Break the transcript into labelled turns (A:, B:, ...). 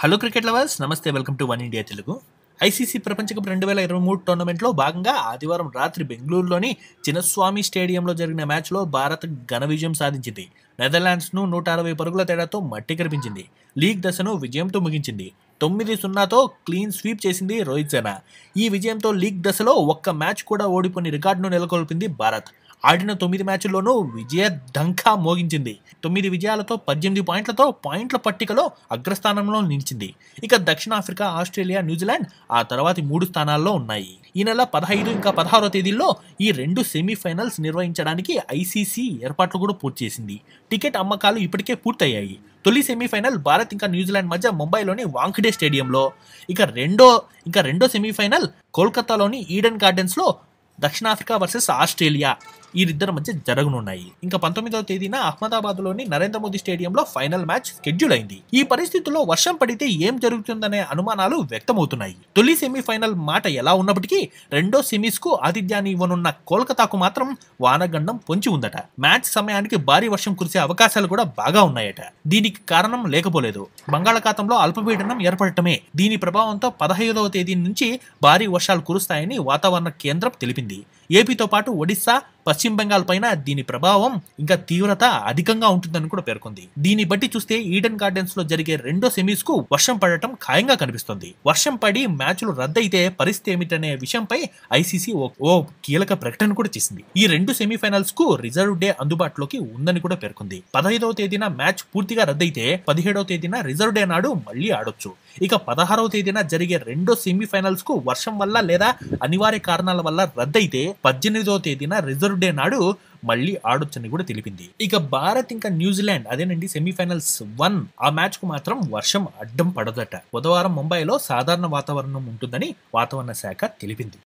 A: hello cricket lovers నమస్తే welcome to One India Telugu ICC ప్రపంచ cup రెండు వేల ఇరవై మూడు టోర్నమెంట్లో భాగంగా ఆదివారం రాత్రి బెంగళూరులోని చిన్నస్వామి స్టేడియంలో జరిగిన మ్యాచ్లో భారత్ ఘన విజయం సాధించింది నెదర్లాండ్స్ను నూట అరవై పరుగుల తేడాతో మట్టి కనిపించింది లీగ్ దశను విజయంతో ముగించింది తొమ్మిది సున్నాతో క్లీన్ స్వీప్ చేసింది రోహిత్ శర్మ ఈ విజయంతో లీగ్ దశలో ఒక్క మ్యాచ్ కూడా ఓడిపోని రికార్డును నెలకొల్పింది భారత్ ఆడిన తొమ్మిది మ్యాచ్ల్లోనూ విజయ దంకా మోగించింది తొమ్మిది విజయాలతో పద్దెనిమిది పాయింట్లతో పాయింట్ల పట్టికలో అగ్రస్థానంలో నిలిచింది ఇక దక్షిణాఫ్రికా ఆస్ట్రేలియా న్యూజిలాండ్ ఆ తర్వాతి మూడు స్థానాల్లో ఉన్నాయి ఈ నెల పదహైదు ఇంకా పదహారో తేదీల్లో ఈ రెండు సెమీఫైనల్స్ నిర్వహించడానికి ఐసీసీ ఏర్పాట్లు కూడా పూర్తి చేసింది టికెట్ అమ్మకాలు ఇప్పటికే పూర్తయ్యాయి తొలి సెమీఫైనల్ భారత్ ఇంకా న్యూజిలాండ్ మధ్య ముంబైలోని వాంఖడే స్టేడియంలో ఇక రెండో ఇంకా రెండో సెమీఫైనల్ కోల్కతాలోని ఈడెన్ గార్డెన్స్లో దక్షిణాఫ్రికా వర్సెస్ ఆస్ట్రేలియా వీరిద్దరి మధ్య జరగనున్నాయి ఇంకా పంతొమ్మిదవ తేదీన అహ్మదాబాద్ లోని నరేంద్ర మోదీ స్టేడియంలో ఫైనల్ మ్యాచ్ షెడ్యూల్ అయింది ఈ పరిస్థితుల్లో వర్షం పడితే ఏం జరుగుతుందనే అనుమానాలు వ్యక్తమవుతున్నాయి తొలి సెమీఫైనల్ మాట ఎలా ఉన్నప్పటికీ రెండో సెమీస్ కు ఆతిథ్యాన్ని ఇవ్వనున్న కోల్కతాకు మాత్రం వానగండం పొంచి ఉందట మ్యాచ్ సమయానికి భారీ వర్షం కురిసే అవకాశాలు కూడా బాగా ఉన్నాయట దీనికి కారణం లేకపోలేదు బంగాళాఖాతంలో అల్పపీడనం ఏర్పడటమే దీని ప్రభావంతో పదహైదవ తేదీ నుంచి భారీ వర్షాలు కురుస్తాయని వాతావరణ కేంద్రం తెలిపింది ఏపీతో పాటు ఒడిస్సా పశ్చిమ బెంగాల్ పైన దీని ప్రభావం ఇంకా తీవ్రత అధికంగా ఉంటుందని కూడా పేర్కొంది దీన్ని బట్టి చూస్తే ఈడెన్ గార్డెన్స్ లో జరిగే రెండో సెమీస్ కు వర్షం పడటం ఖాయంగా కనిపిస్తుంది వర్షం పడి మ్యాచ్లు రద్దయితే పరిస్థితి ఏమిటనే విషయంపై ఐసీసీ ఓ కీలక ప్రకటన కూడా చేసింది ఈ రెండు సెమీఫైనల్స్ కు రిజర్వ్ డే అందుబాటులోకి ఉందని కూడా పేర్కొంది పదహైదవ తేదీన మ్యాచ్ పూర్తిగా రద్దయితే పదిహేడవ తేదీన రిజర్వ్ డే నాడు మళ్లీ ఆడొచ్చు ఇక పదహారవ తేదీన జరిగే రెండో సెమీఫైనల్స్ కు వర్షం వల్ల లేదా అనివార్య కారణాల వల్ల రద్దయితే పద్దెనిమిదవ తేదీన రిజర్వ్ డే నాడు మళ్ళీ ఆడొచ్చని కూడా తెలిపింది ఇక భారత్ ఇంకా న్యూజిలాండ్ అదేనండి సెమీఫైనల్స్ వన్ ఆ మ్యాచ్ కు మాత్రం వర్షం అడ్డం పడదట బుధవారం ముంబైలో సాధారణ వాతావరణం ఉంటుందని వాతావరణ శాఖ తెలిపింది